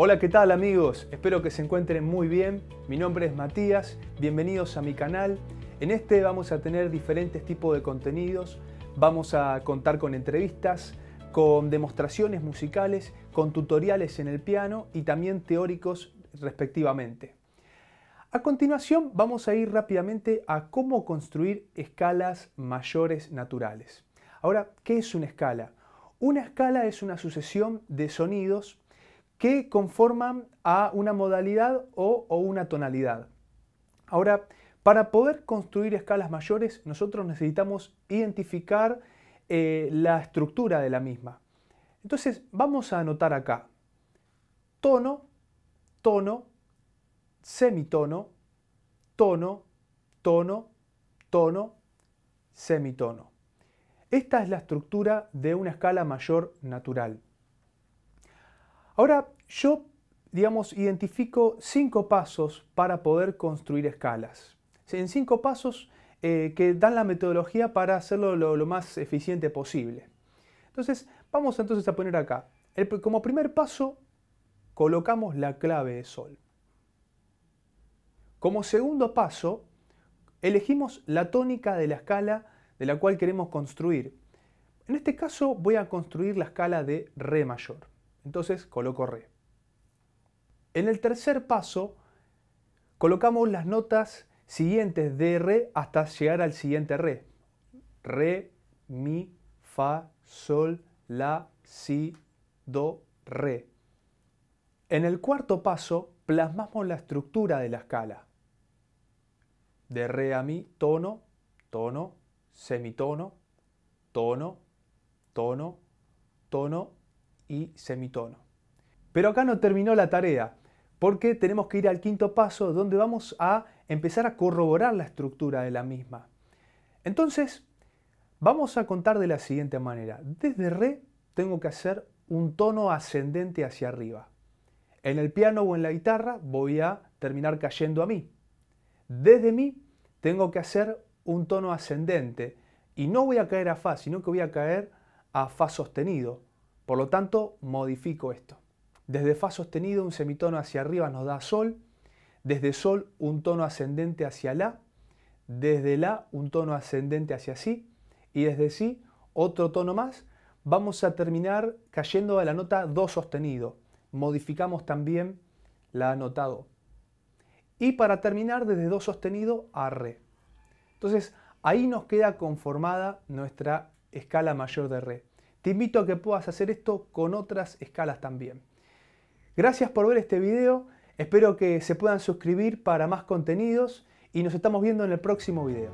Hola, ¿qué tal amigos? Espero que se encuentren muy bien. Mi nombre es Matías, bienvenidos a mi canal. En este vamos a tener diferentes tipos de contenidos. Vamos a contar con entrevistas, con demostraciones musicales, con tutoriales en el piano y también teóricos respectivamente. A continuación vamos a ir rápidamente a cómo construir escalas mayores naturales. Ahora, ¿qué es una escala? Una escala es una sucesión de sonidos que conforman a una modalidad o, una tonalidad. Ahora, para poder construir escalas mayores, nosotros necesitamos identificar eh, la estructura de la misma. Entonces, vamos a anotar acá tono, tono, semitono, tono, tono, tono, semitono. Esta es la estructura de una escala mayor natural. Ahora, yo, digamos, identifico cinco pasos para poder construir escalas. En cinco pasos eh, que dan la metodología para hacerlo lo, más eficiente posible. Entonces, vamos entonces a poner acá. como primer paso, colocamos la clave de sol. Como segundo paso, elegimos la tónica de la escala de la cual queremos construir. En este caso voy a construir la escala de Re mayor. Entonces coloco re. En el tercer paso, colocamos las notas siguientes de re hasta llegar al siguiente re. Re, mi, fa, sol, la, si, do, re. En el cuarto paso, plasmamos la estructura de la escala. De re a mi, tono, tono, semitono, tono, tono, tono, y semitono. Pero acá no terminó la tarea, porque tenemos que ir al quinto paso donde vamos a empezar a corroborar la estructura de la misma. Entonces, vamos a contar de la siguiente manera. Desde re tengo que hacer un tono ascendente hacia arriba. En el piano o en la guitarra voy a terminar cayendo a mí. Desde mí tengo que hacer un tono ascendente y no voy a caer a fa, sino que voy a caer a fa sostenido. Por lo tanto, modifico esto. Desde Fa sostenido un semitono hacia arriba nos da Sol, desde Sol un tono ascendente hacia La, desde La un tono ascendente hacia Si y desde Si otro tono más, vamos a terminar cayendo a la nota Do sostenido. Modificamos también la nota Do. Y para terminar desde Do sostenido a Re. Entonces ahí nos queda conformada nuestra escala mayor de Re. Te invito a que puedas hacer esto con otras escalas también. Gracias por ver este video, espero que se puedan suscribir para más contenidos y nos estamos viendo en el próximo video.